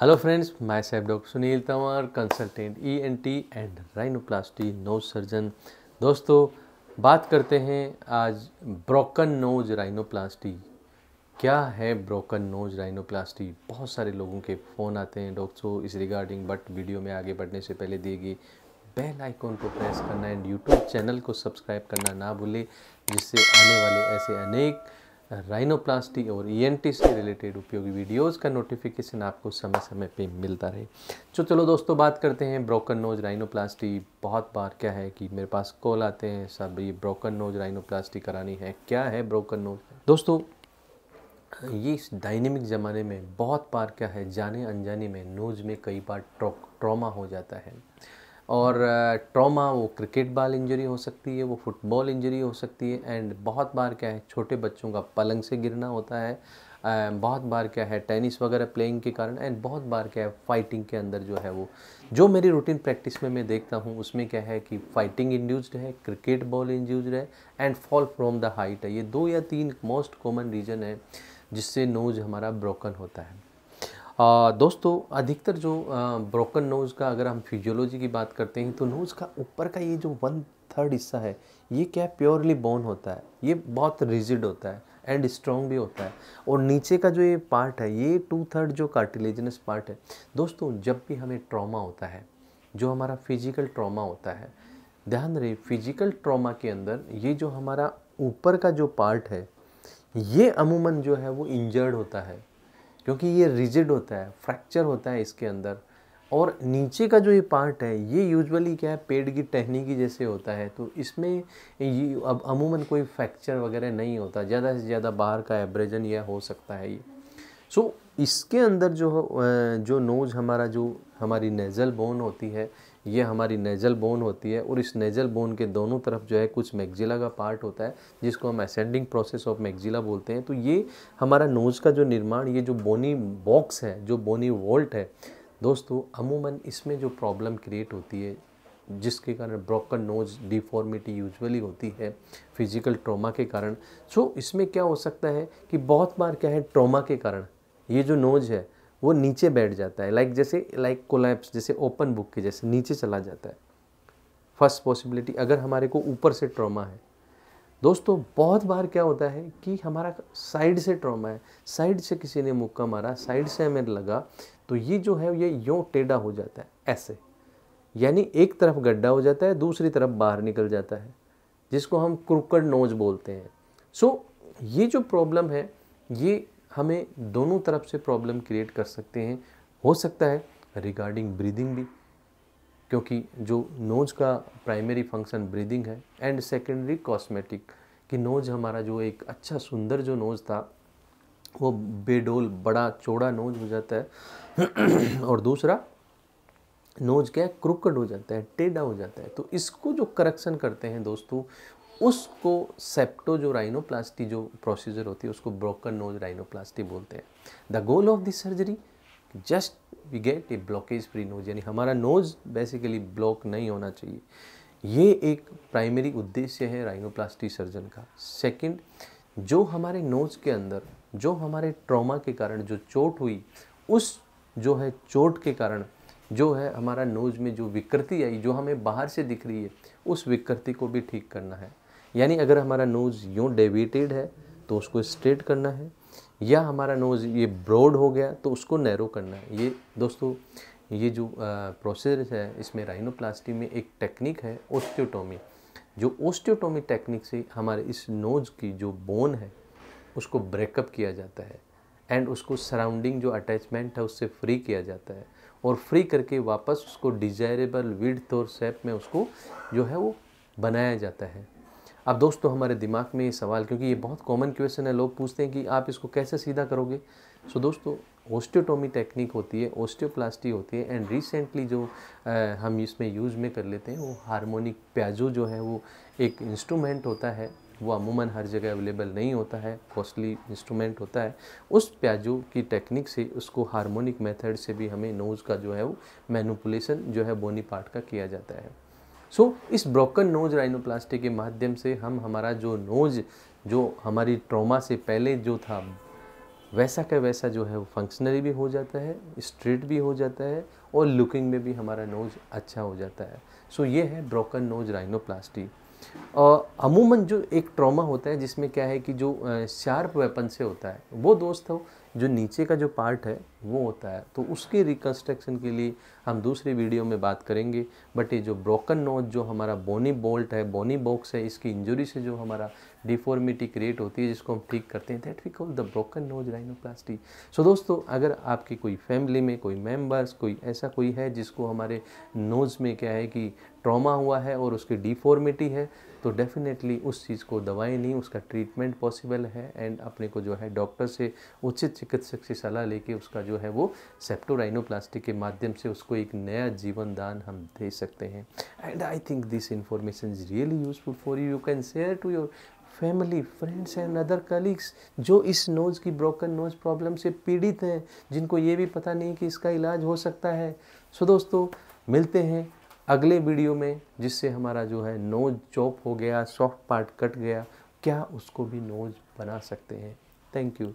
hello friends मैं साहब doctor Sunil Tanwar consultant E N T and rhinoplasty nose surgeon दोस्तों बात करते हैं आज ब्रोकन नोज राइनोप्लास्टी क्या है ब्रोकन नोज राइनोप्लास्टी बहुत सारे लोगों के फ़ोन आते हैं डॉक्टर इस रिगार्डिंग बट वीडियो में आगे बढ़ने से पहले दिए गए बेल आइकॉन को प्रेस करना एंड यूट्यूब चैनल को सब्सक्राइब करना ना भूलें जिससे आने वाले ऐसे अनेक राइनोप्लास्टी और ई से रिलेटेड उपयोगी वीडियोस का नोटिफिकेशन आपको समय समय पे मिलता रहे तो चलो दोस्तों बात करते हैं ब्रोकन नोज राइनोप्लास्टी बहुत बार क्या है कि मेरे पास कॉल आते हैं सर ये ब्रोकन नोज राइनोप्लास्टी करानी है क्या है ब्रोकन नोज दोस्तों ये इस डायनेमिक ज़माने में बहुत बार क्या है जाने अनजाने में नोज में कई बार ट्रॉमा हो जाता है और ट्रॉमा वो क्रिकेट बॉल इंजरी हो सकती है वो फुटबॉल इंजरी हो सकती है एंड बहुत बार क्या है छोटे बच्चों का पलंग से गिरना होता है बहुत बार क्या है टेनिस वगैरह प्लेइंग के कारण एंड बहुत बार क्या है फाइटिंग के अंदर जो है वो जो मेरी रूटीन प्रैक्टिस में मैं देखता हूँ उसमें क्या है कि फाइटिंग इंड्यूस्ड है क्रिकेट बॉल इंड्यूस्ड है and fall from the height है ये दो या तीन मोस्ट कॉमन रीजन है जिससे नोज हमारा ब्रोकन होता है दोस्तों अधिकतर जो ब्रोकन नोज़ का अगर हम फिजियोलॉजी की बात करते हैं तो नोज़ का ऊपर का ये जो वन थर्ड हिस्सा है ये क्या प्योरली बोन होता है ये बहुत रिजिड होता है एंड स्ट्रॉन्ग भी होता है और नीचे का जो ये पार्ट है ये टू थर्ड जो कार्टिलेजनस पार्ट है दोस्तों जब भी हमें ट्रॉमा होता है जो हमारा फिजिकल ट्रॉमा होता है ध्यान रहे फिजिकल ट्रॉमा के अंदर ये जो हमारा ऊपर का जो पार्ट है ये अमूमन जो है वो इंजर्ड होता है क्योंकि ये रिजिड होता है फ्रैक्चर होता है इसके अंदर और नीचे का जो ये पार्ट है ये यूजुअली क्या है पेड़ की टहनी की जैसे होता है तो इसमें ये अब अमूमन कोई फ्रैक्चर वगैरह नहीं होता ज़्यादा से ज़्यादा बाहर का एब्रेजन यह हो सकता है ये सो so, इसके अंदर जो जो नोज हमारा जो हमारी नेज़ल बोन होती है ये हमारी नेज़ल बोन होती है और इस नेज़ल बोन के दोनों तरफ जो है कुछ मैगजिला का पार्ट होता है जिसको हम असेंडिंग प्रोसेस ऑफ मैगजिला बोलते हैं तो ये हमारा नोज़ का जो निर्माण ये जो बोनी बॉक्स है जो बोनी वॉल्ट है दोस्तों अमूमन इसमें जो प्रॉब्लम क्रिएट होती है जिसके कारण ब्रोकन नोज डिफॉर्मिटी यूजुअली होती है फिजिकल ट्रॉमा के कारण सो इसमें क्या हो सकता है कि बहुत बार क्या है ट्रॉमा के कारण ये जो नोज है वो नीचे बैठ जाता है लाइक जैसे लाइक कोलैप्स जैसे ओपन बुक के जैसे नीचे चला जाता है फर्स्ट पॉसिबिलिटी अगर हमारे को ऊपर से ट्रॉमा है दोस्तों बहुत बार क्या होता है कि हमारा साइड से ट्रॉमा है साइड से किसी ने मुक्का मारा साइड से हमें लगा तो ये जो है ये यों टेढ़ा हो जाता है ऐसे यानी एक तरफ गड्ढा हो जाता है दूसरी तरफ बाहर निकल जाता है जिसको हम क्रुकड नोज बोलते हैं सो so, ये जो प्रॉब्लम है ये हमें दोनों तरफ से प्रॉब्लम क्रिएट कर सकते हैं हो सकता है रिगार्डिंग ब्रीदिंग भी क्योंकि जो नोज का प्राइमरी फंक्शन ब्रीदिंग है एंड सेकेंडरी कॉस्मेटिक कि नोज हमारा जो एक अच्छा सुंदर जो नोज था वो बेडोल बड़ा चौड़ा नोज हो जाता है और दूसरा नोज क्या है क्रुकड हो जाता है टेढ़ा हो जाता है तो इसको जो करेक्शन करते हैं दोस्तों उसको सेप्टो जो राइनोप्लास्टी जो प्रोसीजर होती है उसको ब्रोकन नोज राइनोप्लास्टी बोलते हैं the goal of this surgery just we get a blockage free nose यानी हमारा नोज बेसिकली ब्लॉक नहीं होना चाहिए ये एक प्राइमरी उद्देश्य है राइनोप्लास्टी सर्जन का सेकंड जो हमारे नोज के अंदर जो हमारे ट्रॉमा के कारण जो चोट हुई उस जो है चोट के कारण जो है हमारा नोज में जो विकृति आई जो हमें बाहर से दिख रही है उस विकृति को भी ठीक करना है यानी अगर हमारा नोज़ यूँ डेविटेड है तो उसको स्ट्रेट करना है या हमारा नोज़ ये ब्रॉड हो गया तो उसको नैरो करना है ये दोस्तों ये जो प्रोसेस है इसमें राइनोप्लास्टी में एक टेक्निक है ओस्टियोटोमी जो ओस्टियोटोमी टेक्निक से हमारे इस नोज़ की जो बोन है उसको ब्रेकअप किया जाता है एंड उसको सराउंडिंग जो अटैचमेंट है उससे फ्री किया जाता है और फ्री करके वापस उसको डिजायरेबल विड्थ और सेप में उसको जो है वो बनाया जाता है अब दोस्तों हमारे दिमाग में ये सवाल क्योंकि ये बहुत कॉमन क्वेश्चन है लोग पूछते हैं कि आप इसको कैसे सीधा करोगे सो दोस्तों ओस्टियोटोमी टेक्निक होती है ओस्टियोप्लास्टी होती है एंड रिसेंटली जो आ, हम इसमें यूज़ में कर लेते हैं वो हारमोनिक प्याजो जो है वो एक इंस्ट्रूमेंट होता है वो अमूमन हर जगह अवेलेबल नहीं होता है कॉस्टली इंस्ट्रूमेंट होता है उस प्याजो की टेक्निक से उसको हार्मोनिक मेथड से भी हमें नोज़ का जो है वो मैनुपुलेशन जो है बोनी पार्ट का किया जाता है सो so, इस ब्रोकन नोज राइनोप्लास्टी के माध्यम से हम हमारा जो नोज जो हमारी ट्रॉमा से पहले जो था वैसा का वैसा जो है वो फंक्शनली भी हो जाता है स्ट्रेट भी हो जाता है और लुकिंग में भी हमारा नोज अच्छा हो जाता है सो so, ये है ब्रोकन नोज राइनोप्लास्टी अमूमन जो एक ट्रॉमा होता है जिसमें क्या है कि जो शार्प वेपन से होता है वो दोस्तों जो नीचे का जो पार्ट है वो होता है तो उसके रिकन्स्ट्रक्शन के लिए हम दूसरे वीडियो में बात करेंगे बट ये जो ब्रोकन नोज जो हमारा बोनी बोल्ट है बोनी बॉक्स है इसकी इंजरी से जो हमारा डिफॉर्मिटी क्रिएट होती है जिसको हम ठीक करते हैं that we call the broken nose rhinoplasty so दोस्तों अगर आपकी कोई फैमिली में कोई मेम्बर्स कोई ऐसा कोई है जिसको हमारे नोज़ में क्या है कि ट्रॉमा हुआ है और उसकी डिफॉर्मिटी है तो डेफिनेटली उस चीज़ को दवाई नहीं उसका ट्रीटमेंट पॉसिबल है एंड अपने को जो है डॉक्टर से उचित चिकित्सक से सलाह लेके उसका जो है वो सेप्टोराइनोप्लास्टिक के माध्यम से उसको एक नया जीवन दान हम दे सकते हैं and I think this information is really useful for you you can share to your family friends and other colleagues जो इस नोज़ की ब्रोकन नोज़ प्रॉब्लम से पीड़ित हैं जिनको ये भी पता नहीं कि इसका इलाज हो सकता है सो so, दोस्तों मिलते हैं अगले वीडियो में जिससे हमारा जो है नोज चॉप हो गया सॉफ्ट पार्ट कट गया क्या उसको भी नोज बना सकते हैं थैंक यू